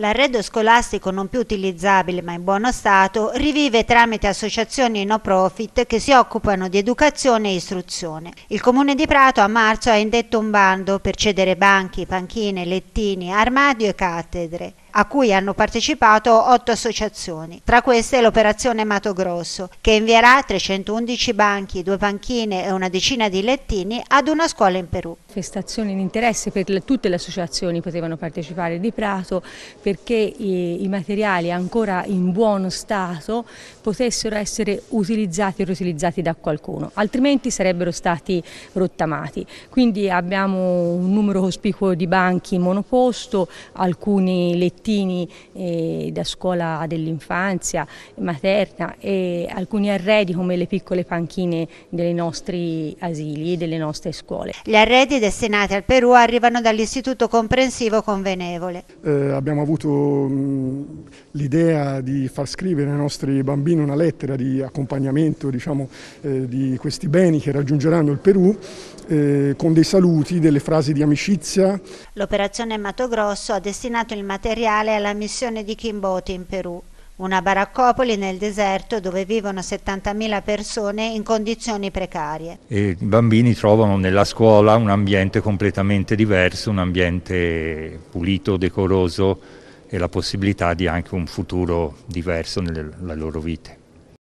L'arredo scolastico non più utilizzabile ma in buono stato rivive tramite associazioni no profit che si occupano di educazione e istruzione. Il Comune di Prato a marzo ha indetto un bando per cedere banchi, panchine, lettini, armadio e cattedre a cui hanno partecipato otto associazioni, tra queste l'operazione Mato Grosso, che invierà 311 banchi, due panchine e una decina di lettini ad una scuola in Perù. Festazione di interesse per tutte le associazioni potevano partecipare di Prato perché i, i materiali ancora in buono stato potessero essere utilizzati e riutilizzati da qualcuno, altrimenti sarebbero stati rottamati. Quindi abbiamo un numero cospicuo di banchi monoposto, alcuni lettini salottini eh, da scuola dell'infanzia, materna e alcuni arredi come le piccole panchine dei nostri asili e delle nostre scuole. Gli arredi destinati al Perù arrivano dall'Istituto Comprensivo Convenevole. Eh, abbiamo avuto mm, l'idea di far scrivere ai nostri bambini una lettera di accompagnamento diciamo, eh, di questi beni che raggiungeranno il Perù eh, con dei saluti, delle frasi di amicizia. L'operazione Mato Grosso ha destinato il materiale materiale alla missione di Quimboti in Perù, una baraccopoli nel deserto dove vivono 70.000 persone in condizioni precarie. I bambini trovano nella scuola un ambiente completamente diverso, un ambiente pulito, decoroso e la possibilità di anche un futuro diverso nella loro vita.